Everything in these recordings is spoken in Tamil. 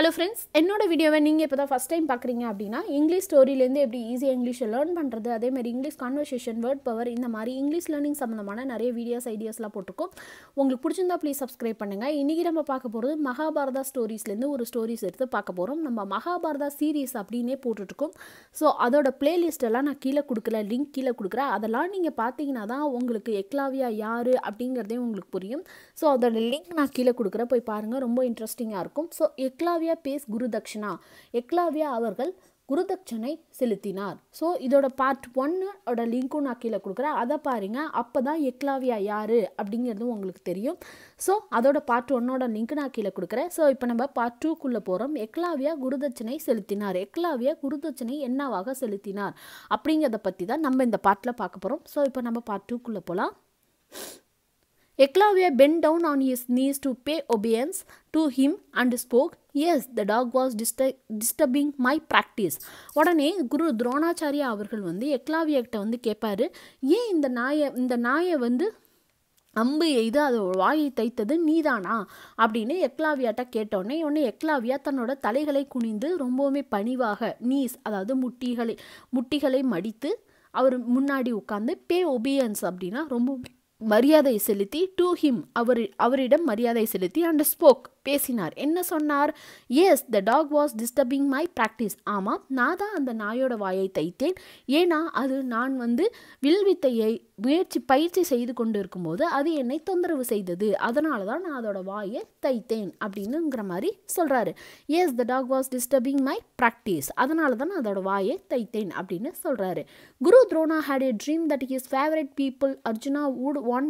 ஹலோ ஃப்ரெண்ட்ஸ் என்னோட வீடியோவை நீங்கள் இப்போ தான் ஃபஸ்ட் டைம் பார்க்குறீங்க அப்படின்னா இங்கிலீஷ் ஸ்டோரியிலேருந்து எப்படி ஈஸியாக இங்கிலீஷை லேர்ன் பண்ணுறது அதேமாதிரி இங்கிலீஷ் கான்வர்சேஷன் வேர்ட் பவர் இந்த மாதிரி இங்கிலீஷ் லேர்னிங் சம்மந்தமான நிறைய வீடியோஸ் ஐடியாஸ்லாம் போட்டிருக்கோம் உங்களுக்கு பிடிச்சிருந்தா ப்ளீஸ் சப்ஸ்கிரைப் பண்ணுங்கள் இன்றைக்கி நம்ம பார்க்க போகிறது மகாபாரதா ஸ்டோரிஸ்லேருந்து ஒரு ஸ்டோரிஸ் எடுத்து பார்க்க போகிறோம் நம்ம மகாபாரதா சீரீஸ் அப்படின்னே போட்டுட்ருக்கோம் ஸோ அதோட பிளேலிஸ்ட்டெல்லாம் நான் கீழே கொடுக்கல லிங்க் கீழே கொடுக்குறேன் அதெல்லாம் நீங்கள் பார்த்தீங்கன்னா தான் உங்களுக்கு எக்லாவியா யார் அப்படிங்கிறதே உங்களுக்கு புரியும் ஸோ அதோட லிங்க் நான் கீழே கொடுக்குறேன் போய் பாருங்கள் ரொம்ப இன்ட்ரெஸ்டிங்காக இருக்கும் ஸோ எக்லாவியா எக்லாவியா பேஸ் குருதட்சிணா எக்லாவியா அவர்கள் குருதட்சணை செலுத்தினார் ஸோ இதோட பார்ட் ஒன்னோட லிங்க்கும் நான் கீழே கொடுக்குறேன் அதை பாருங்க அப்போ தான் எக்லாவியா யார் அப்படிங்கிறதும் உங்களுக்கு தெரியும் ஸோ அதோட பார்ட் ஒன்னோட லிங்க் நான் கீழே கொடுக்குறேன் ஸோ இப்போ நம்ம பார்ட் டூக்குள்ளே போகிறோம் எக்லாவியா குருதட்சணை செலுத்தினார் எக்லாவியா குருதட்சணை என்னவாக செலுத்தினார் அப்படிங்கிறத பற்றி தான் நம்ம இந்த பாட்டில் பார்க்க போகிறோம் ஸோ இப்போ நம்ம பார்ட் டூக்குள்ளே போகலாம் Eklavya bent down on his knees to pay obeisance to him and spoke as the dog was dis disturbing my practice உடனே குரு துரோணாச்சாரியா அவர்கள் வந்து எக்லாவியக்கிட்ட வந்து கேட்பாரு ஏன் இந்த நாயை இந்த நாயை வந்து அம்பு எய்து அது வாயை தைத்தது நீதானா அப்படின்னு எக்லாவியாட்ட கேட்டோடனே உடனே எக்லாவியா தன்னோட தலைகளை குனிந்து ரொம்பவுமே பணிவாக நீஸ் அதாவது முட்டிகளை முட்டிகளை மடித்து அவர் முன்னாடி உட்காந்து பே ஒபியன்ஸ் அப்படின்னா ரொம்ப மரியாதை செலுத்தி டு ஹிம் அவர் அவரிடம் மரியாதை செலுத்தி அண்ட் ஸ்போக் பேசினார் என்ன சொன்னார் as the dog was disturbing my practice ஆமாம் நான் தான் அந்த நாயோட வாயை தைத்தேன் ஏன்னா அது நான் வந்து வில்வித்தையை முயற்சி பயிற்சி செய்து கொண்டு இருக்கும்போது அது என்னை தொந்தரவு செய்தது அதனால தான் நான் அதோட வாயை தைத்தேன் அப்படின்னுங்கிற மாதிரி சொல்கிறாரு as the dog was disturbing my practice அதனால தான் நான் அதோட வாயை தைத்தேன் அப்படின்னு சொல்கிறாரு Guru Drona had a dream that his favourite pupil Arjuna would one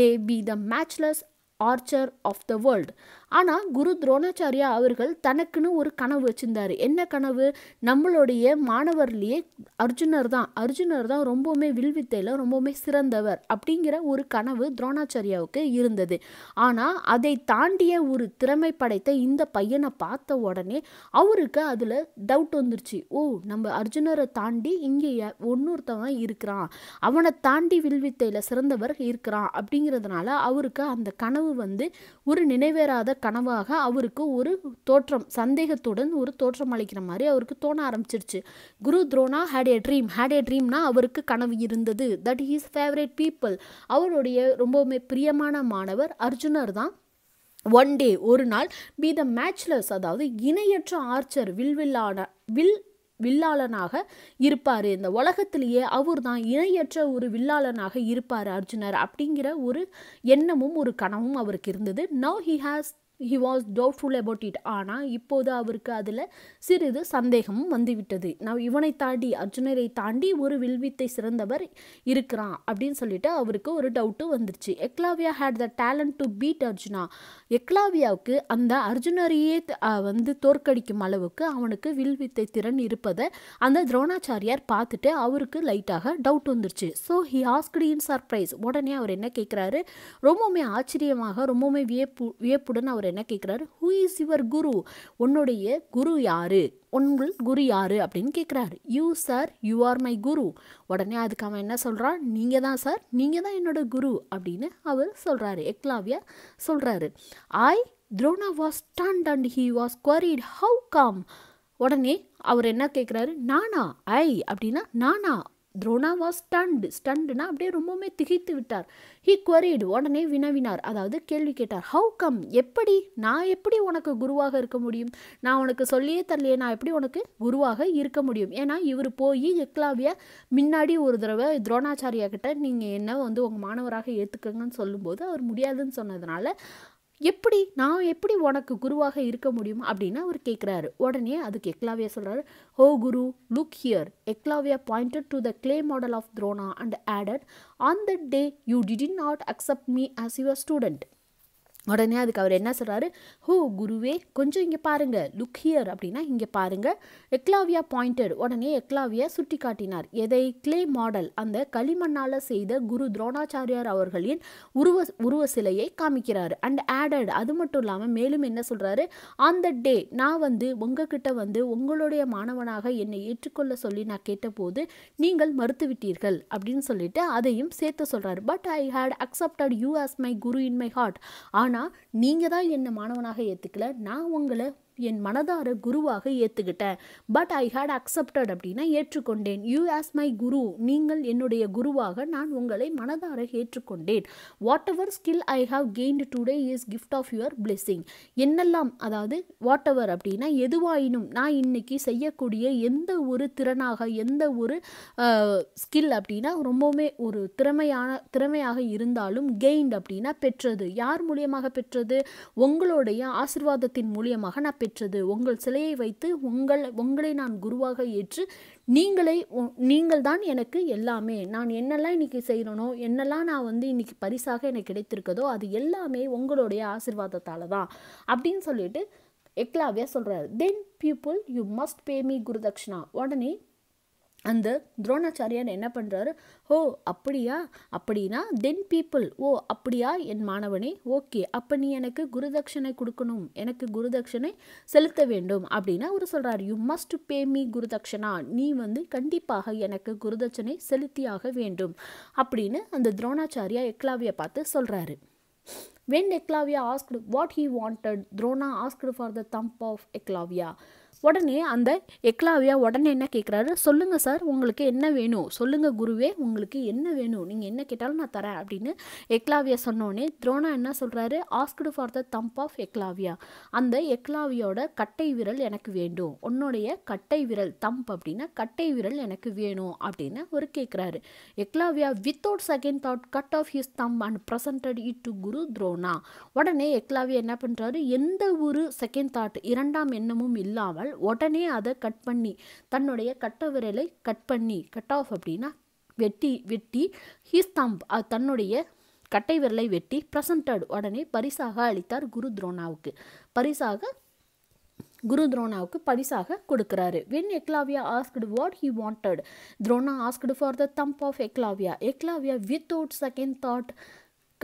day be the matchless archer of the world ஆனால் குரு துரோணாச்சாரியா அவர்கள் தனக்குன்னு ஒரு கனவு வச்சுருந்தார் என்ன கனவு நம்மளுடைய மாணவர்லேயே அர்ஜுனர் தான் அர்ஜுனர் தான் ரொம்பவுமே வில்வித்தையில் ரொம்பவுமே சிறந்தவர் அப்படிங்கிற ஒரு கனவு துரோணாச்சாரியாவுக்கு இருந்தது ஆனால் அதை தாண்டிய ஒரு திறமை படைத்த இந்த பையனை பார்த்த உடனே அவருக்கு அதில் டவுட் வந்துருச்சு ஓ நம்ம அர்ஜுனரை தாண்டி இங்கே ஒன்னொருத்தவன் இருக்கிறான் அவனை தாண்டி வில்வித்தையில் சிறந்தவர் இருக்கிறான் அப்படிங்கிறதுனால அவருக்கு அந்த கனவு வந்து ஒரு நினைவேறாத கனவாக அவருக்கு ஒரு தோற்றம் சந்தேகத்துடன் ஒரு தோற்றம் அளிக்கிற மாதிரி அவருக்கு தோண ஆரம்பிச்சிருச்சு Guru Drona had a dream had a ட்ரீம்னா அவருக்கு கனவு இருந்தது தட் ஹீஸ் ஃபேவரேட் பீப்புள் அவருடைய ரொம்பவுமே பிரியமான மாணவர் அர்ஜுனர் தான் ஒன் டே ஒரு நாள் பி த மேட்ச்லஸ் அதாவது இணையற்ற ஆர்ச்சர் வில்வில்லான வில் வில்லாளனாக இருப்பார் இந்த உலகத்திலேயே அவர் தான் இணையற்ற ஒரு வில்லாளனாக இருப்பார் அர்ஜுனர் அப்படிங்கிற ஒரு எண்ணமும் ஒரு கனவும் அவருக்கு இருந்தது now he has he was doubtful about it ஆனால் இப்போது அவருக்கு அதில் சிறிது சந்தேகமும் வந்துவிட்டது நான் இவனை தாண்டி அர்ஜுனரை தாண்டி ஒரு வில்வித்தை சிறந்தவர் இருக்கிறான் அப்படின்னு சொல்லிட்டு அவருக்கு ஒரு டவுட்டு வந்துருச்சு Eklavya had the talent to beat Arjuna எக்லாவியாவுக்கு அந்த அர்ஜுனரையே வந்து தோற்கடிக்கும் அளவுக்கு அவனுக்கு வில்வித்தை திறன் இருப்பதை அந்த துரோணாச்சாரியார் பார்த்துட்டு அவருக்கு லைட்டாக டவுட் வந்துருச்சு so he asked in surprise உடனே அவர் என்ன கேட்குறாரு ரொம்பவுமே ஆச்சரியமாக ரொம்பவுமே வியப்பு வியப்புடன் அவர் அவர் என்ன கேட்குறாரு ஹூ இஸ் யுவர் குரு உன்னுடைய குரு யாரு உங்கள் குரு யாரு அப்படின்னு கேட்குறாரு you sir you are my guru உடனே அதுக்கு அவன் என்ன சொல்கிறான் நீங்கள் தான் சார் நீங்கள் தான் என்னோட குரு அப்படின்னு அவர் சொல்கிறாரு எக்லாவியா சொல்கிறாரு I Drona was stand and he was queried how come உடனே அவர் என்ன கேட்குறாரு நானா ஐ அப்படின்னா நானா துரோணா வாஸ் ஸ்டண்டு ஸ்டண்டுனா அப்படியே ரொம்பவுமே திகைத்து விட்டார் ஹி குவரிடு உடனே வினவினார் அதாவது கேள்வி கேட்டார் ஹவு கம் எப்படி நான் எப்படி உனக்கு குருவாக இருக்க முடியும் நான் உனக்கு சொல்லியே தரலையே நான் எப்படி உனக்கு குருவாக இருக்க முடியும் ஏன்னா இவர் போய் எக்லாவிய முன்னாடி ஒரு தடவை துரோணாச்சாரியா கிட்ட நீங்கள் என்ன வந்து உங்கள் மாணவராக ஏற்றுக்கங்கன்னு சொல்லும்போது அவர் முடியாதுன்னு சொன்னதுனால எப்படி நான் எப்படி உனக்கு குருவாக இருக்க முடியும் அப்படின்னு அவர் கேட்குறாரு உடனே அதுக்கு எக்லாவியா சொல்கிறாரு oh guru look here Eklavya pointed to the clay model of Drona and added on the day you did not accept me as your student உடனே அதுக்கு அவர் என்ன சொல்கிறாரு ஹோ குருவே கொஞ்சம் இங்கே பாருங்கள் லுக் ஹியர் அப்படின்னா இங்கே பாருங்கள் எக்லாவியா பாயிண்டட் உடனே எக்லாவியா சுட்டி காட்டினார் எதை கிளே மாடல் அந்த களிமண்ணால் செய்த குரு துரோணாச்சாரியார் அவர்களின் உருவ உருவ சிலையை காமிக்கிறார் அண்ட் ஆடட் அது மட்டும் இல்லாமல் மேலும் என்ன சொல்கிறாரு அந்த டே நான் வந்து உங்ககிட்ட வந்து உங்களுடைய மாணவனாக என்னை ஏற்றுக்கொள்ள சொல்லி நான் கேட்டபோது நீங்கள் மறுத்துவிட்டீர்கள் அப்படின்னு சொல்லிட்டு அதையும் சேர்த்து சொல்கிறார் but I had accepted you as my guru in my heart ஆனால் ஆனால் நீங்கள் தான் என்னை மாணவனாக ஏற்றுக்கல நான் உங்களை என் மனதார குருவாக ஏற்றுக்கிட்டேன் பட் ஐ ஹேட் அக்செப்டட் அப்படின்னா ஏற்றுக்கொண்டேன் யூ ஆஸ் மை குரு நீங்கள் என்னுடைய குருவாக நான் உங்களை மனதார ஏற்றுக்கொண்டேன் whatever skill I have gained today is gift of your blessing என்னெல்லாம் அதாவது வாட் எவர் அப்படின்னா எதுவாயினும் நான் இன்னைக்கு செய்யக்கூடிய எந்த ஒரு திறனாக எந்த ஒரு ஸ்கில் அப்படின்னா ரொம்பவுமே ஒரு திறமையான திறமையாக இருந்தாலும் கெயின்ட் அப்படின்னா பெற்றது யார் மூலியமாக பெற்றது உங்களுடைய ஆசிர்வாதத்தின் மூலியமாக நான் பெற்றது உங்கள் சிலையை வைத்து உங்கள் உங்களை நான் குருவாக ஏற்று நீங்களே நீங்கள் தான் எனக்கு எல்லாமே நான் என்னெல்லாம் இன்னைக்கு செய்கிறனோ என்னெல்லாம் நான் வந்து இன்னைக்கு பரிசாக எனக்கு கிடைத்திருக்கதோ அது எல்லாமே உங்களுடைய ஆசிர்வாதத்தால் தான் அப்படின்னு சொல்லிட்டு எக்லாவியாக சொல்கிறார் then pupil you must pay me gurudakshina உடனே அந்த துரோணாச்சாரியர் என்ன பண்ணுறாரு ஓ அப்படியா அப்படின்னா தென் பீப்புள் ஓ அப்படியா என் மாணவனே ஓகே அப்போ நீ எனக்கு குருதட்சணை கொடுக்கணும் எனக்கு குருதட்சணை செலுத்த வேண்டும் அப்படின்னா அவர் சொல்கிறார் you must pay me gurudakshina நீ வந்து கண்டிப்பாக எனக்கு குருதட்சணை செலுத்தியாக வேண்டும் அப்படின்னு அந்த துரோணாச்சாரியா எக்லாவியை பார்த்து சொல்கிறாரு when Eklavya asked what he wanted Drona asked for the thumb of Eklavya உடனே அந்த எக்லாவியா உடனே என்ன கேட்குறாரு சொல்லுங்கள் சார் உங்களுக்கு என்ன வேணும் சொல்லுங்கள் குருவே உங்களுக்கு என்ன வேணும் நீங்கள் என்ன கேட்டாலும் நான் தரேன் அப்படின்னு எக்லாவியா சொன்னோடனே துரோணா என்ன சொல்கிறாரு asked for the thumb of Eklavya அந்த எக்லாவியோட கட்டை விரல் எனக்கு வேண்டும் உன்னுடைய கட்டை விரல் தம்ப் அப்படின்னா கட்டை விரல் எனக்கு வேணும் அப்படின்னு ஒரு கேட்குறாரு Eklavya without second thought cut off his thumb and present it to guru Drona உடனே எக்லாவியா என்ன பண்ணுறாரு எந்த ஒரு செகண்ட் தாட் இரண்டாம் எண்ணமும் இல்லாமல் சொன்னால் உடனே அதை கட் பண்ணி தன்னுடைய கட்ட விரலை கட் பண்ணி கட் ஆஃப் அப்படின்னா வெட்டி வெட்டி ஹீஸ்தாம்ப் தன்னுடைய கட்டை விரலை வெட்டி பிரசன்டட் உடனே பரிசாக அளித்தார் குரு துரோணாவுக்கு பரிசாக குரு துரோணாவுக்கு பரிசாக கொடுக்குறாரு when Eklavya asked what he wanted Drona asked for the thumb of Eklavya Eklavya without second thought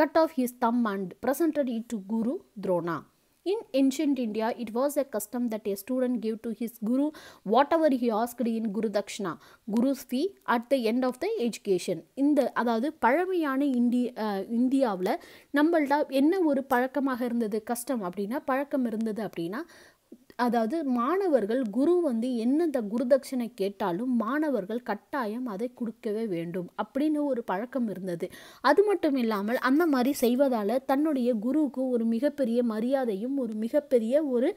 cut off his thumb and presented it to guru Drona In ancient India, it was a custom that a student gave to his guru whatever he asked in Guru Dakshina, Guru's fee at the end of the education. In the அதாவது பழமையான இந்தி இந்தியாவில் நம்மள்ட என்ன ஒரு பழக்கமாக இருந்தது கஷ்டம் அப்படின்னா பழக்கம் இருந்தது அப்படின்னா அதாவது மாணவர்கள் குரு வந்து என்னென்ன குருதட்சணை கேட்டாலும் மாணவர்கள் கட்டாயம் அதை கொடுக்கவே வேண்டும் அப்படின்னு ஒரு பழக்கம் இருந்தது அது மட்டும் இல்லாமல் அந்த மாதிரி செய்வதால் தன்னுடைய குருவுக்கு ஒரு மிகப்பெரிய மரியாதையும் ஒரு மிகப்பெரிய ஒரு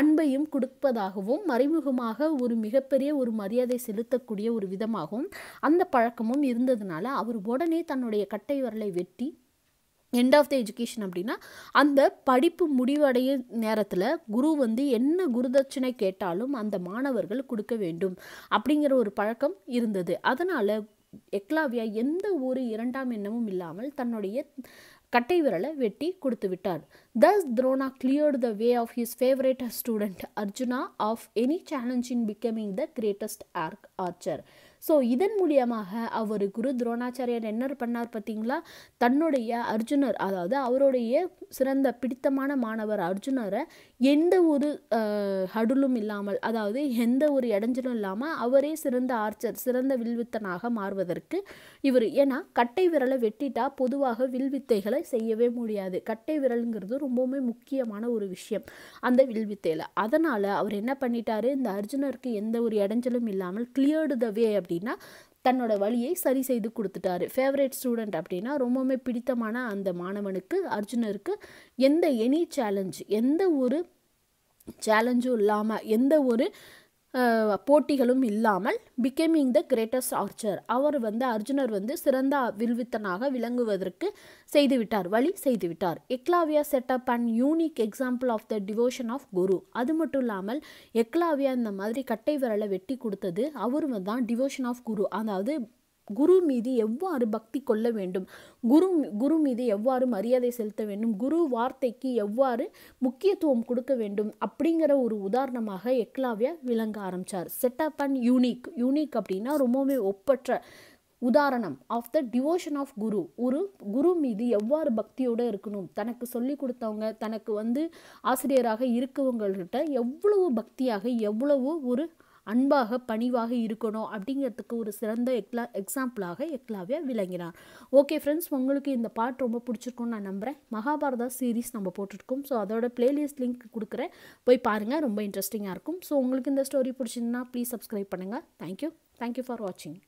அன்பையும் கொடுப்பதாகவும் மறைமுகமாக ஒரு மிகப்பெரிய ஒரு மரியாதை செலுத்தக்கூடிய ஒரு விதமாகவும் அந்த பழக்கமும் இருந்ததுனால அவர் உடனே தன்னுடைய கட்டை வரலை வெட்டி எண்ட் ஆஃப் த எஜுகேஷன் அப்படின்னா அந்த படிப்பு முடிவடைய நேரத்தில் குரு வந்து என்ன குருதட்சணை கேட்டாலும் அந்த மாணவர்கள் கொடுக்க வேண்டும் அப்படிங்கிற ஒரு பழக்கம் இருந்தது அதனால் எக்லாவியா எந்த ஒரு இரண்டாம் எண்ணமும் இல்லாமல் தன்னுடைய கட்டை விரலை வெட்டி கொடுத்து விட்டார் thus Drona cleared the way of his favourite student Arjuna of any challenge in becoming the greatest arch archer so இதன் மூலியமாக அவர் குரு துரோணாச்சாரியர் என்ன பண்ணார் பார்த்தீங்களா தன்னுடைய அர்ஜுனர் அதாவது அவருடைய சிறந்த பிடித்தமான மாணவர் அர்ஜுனரை எந்த ஒரு ஹடுலும் இல்லாமல் அதாவது எந்த ஒரு இடைஞ்சலும் இல்லாமல் அவரே சிறந்த ஆர்ச்சர் சிறந்த வில்வித்தனாக மாறுவதற்கு இவர் ஏன்னா கட்டை விரலை வெட்டிட்டா பொதுவாக வில்வித்தைகளை செய்யவே முடியாது கட்டை விரலுங்கிறது ரொம்பவுமே முக்கியமான ஒரு விஷயம் அந்த வில்வித்தையில் அதனால் அவர் என்ன பண்ணிட்டாரு இந்த அர்ஜுனருக்கு எந்த ஒரு இடைஞ்சலும் இல்லாமல் கிளியர்டு த வே அப்படின்னா தன்னோட வழியை சரி செய்து கொடுத்துட்டாரு ஃபேவரட் ஸ்டூடெண்ட் அப்படின்னா ரொம்பவுமே பிடித்தமான அந்த மாணவனுக்கு அர்ஜுனருக்கு எந்த எனி சேலஞ்ச் எந்த ஒரு சேலஞ்சும் இல்லாமல் எந்த ஒரு போட்டிகளும் இல்லாமல் பிகேமிங் த கிரேட்டஸ்ட் ஆர்ச்சர் அவர் வந்து அர்ஜுனர் வந்து சிறந்த வில்வித்தனாக விளங்குவதற்கு செய்துவிட்டார் வழி செய்துவிட்டார் Eklavya set up and unique example of the devotion of guru அது மட்டும் இல்லாமல் எக்லாவியா இந்த மாதிரி கட்டை விரலை வெட்டி கொடுத்தது அவர் தான் டிவோஷன் ஆஃப் குரு அதாவது குரு மீது எவ்வாறு பக்தி கொள்ள வேண்டும் குரு குரு மீது எவ்வாறு மரியாதை செலுத்த வேண்டும் குரு வார்த்தைக்கு எவ்வாறு முக்கியத்துவம் கொடுக்க வேண்டும் அப்படிங்கிற ஒரு உதாரணமாக எக்லாவியா விளங்க ஆரம்பித்தார் செட்டப் அண்ட் யூனிக் யூனிக் அப்படின்னா ரொம்பவுமே ஒப்பற்ற உதாரணம் of the devotion of guru ஒரு குரு மீது எவ்வாறு பக்தியோடு இருக்கணும் தனக்கு சொல்லி கொடுத்தவங்க தனக்கு வந்து ஆசிரியராக இருக்கவங்கள்கிட்ட எவ்வளவு பக்தியாக எவ்வளவு ஒரு அன்பாக பணிவாக இருக்கணும் அப்படிங்கிறதுக்கு ஒரு சிறந்த எக்லா எக்ஸாம்பிளாக எக்லாவியா விளங்கினார் ஓகே ஃப்ரெண்ட்ஸ் உங்களுக்கு இந்த பாட் ரொம்ப பிடிச்சிருக்கும்னு நான் நம்புகிறேன் மகாபாரதா சீரீஸ் நம்ம போட்டிருக்கோம் ஸோ அதோட பிளேலிஸ்ட் லிங்க் கொடுக்குறேன் போய் பாருங்கள் ரொம்ப இன்ட்ரெஸ்டிங்காக இருக்கும் ஸோ உங்களுக்கு இந்த ஸ்டோரி பிடிச்சிருந்தா ப்ளீஸ் சப்ஸ்கிரைப் பண்ணுங்கள் தேங்க்யூ தேங்க்யூ ஃபார் வாட்சிங்